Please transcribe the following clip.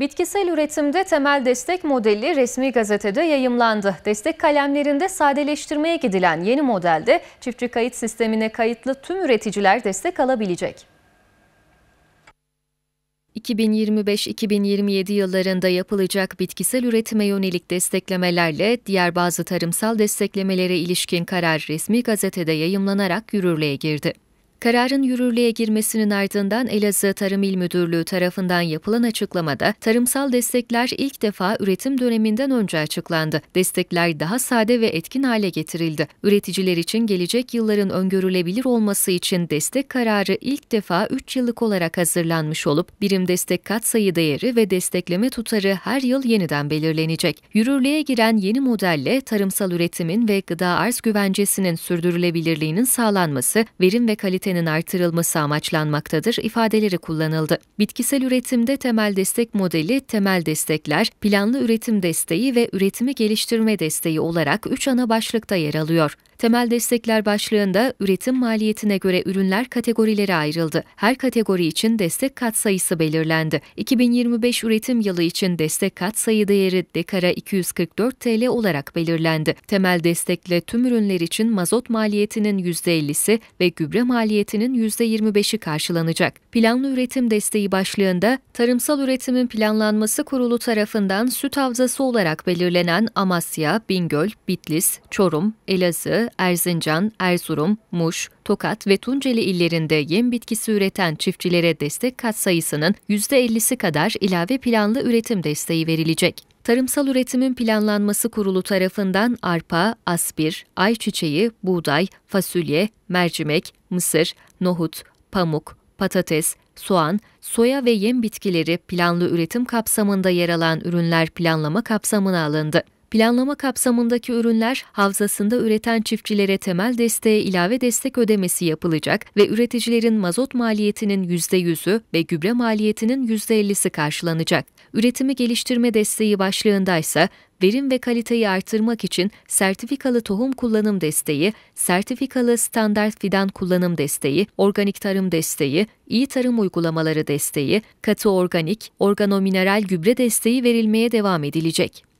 Bitkisel üretimde temel destek modeli resmi gazetede yayımlandı. Destek kalemlerinde sadeleştirmeye gidilen yeni modelde çiftçi kayıt sistemine kayıtlı tüm üreticiler destek alabilecek. 2025-2027 yıllarında yapılacak bitkisel üretime yönelik desteklemelerle diğer bazı tarımsal desteklemelere ilişkin karar resmi gazetede yayımlanarak yürürlüğe girdi. Kararın yürürlüğe girmesinin ardından Elazığ Tarım İl Müdürlüğü tarafından yapılan açıklamada tarımsal destekler ilk defa üretim döneminden önce açıklandı. Destekler daha sade ve etkin hale getirildi. Üreticiler için gelecek yılların öngörülebilir olması için destek kararı ilk defa 3 yıllık olarak hazırlanmış olup birim destek katsayı değeri ve destekleme tutarı her yıl yeniden belirlenecek. Yürürlüğe giren yeni modelle tarımsal üretimin ve gıda arz güvencesinin sürdürülebilirliğinin sağlanması, verim ve kalitenin kalitenin artırılması amaçlanmaktadır ifadeleri kullanıldı. Bitkisel üretimde temel destek modeli, temel destekler, planlı üretim desteği ve üretimi geliştirme desteği olarak 3 ana başlıkta yer alıyor. Temel destekler başlığında üretim maliyetine göre ürünler kategorilere ayrıldı. Her kategori için destek kat sayısı belirlendi. 2025 üretim yılı için destek kat katsayı değeri dekara 244 TL olarak belirlendi. Temel destekle tüm ürünler için mazot maliyetinin %50'si ve gübre maliyetinin %25'i karşılanacak. Planlı üretim desteği başlığında tarımsal üretimin planlanması kurulu tarafından süt havzası olarak belirlenen Amasya, Bingöl, Bitlis, Çorum, Elazığ, Erzincan, Erzurum, Muş, Tokat ve Tunceli illerinde yem bitkisi üreten çiftçilere destek kat katsayısının %50'si kadar ilave planlı üretim desteği verilecek. Tarımsal Üretimin Planlanması Kurulu tarafından arpa, aspir, ayçiçeği, buğday, fasulye, mercimek, mısır, nohut, pamuk, patates, soğan, soya ve yem bitkileri planlı üretim kapsamında yer alan ürünler planlama kapsamına alındı. Planlama kapsamındaki ürünler havzasında üreten çiftçilere temel desteğe ilave destek ödemesi yapılacak ve üreticilerin mazot maliyetinin %100'ü ve gübre maliyetinin %50'si karşılanacak. Üretimi geliştirme desteği başlığındaysa verim ve kaliteyi artırmak için sertifikalı tohum kullanım desteği, sertifikalı standart fidan kullanım desteği, organik tarım desteği, iyi tarım uygulamaları desteği, katı organik, organomineral gübre desteği verilmeye devam edilecek.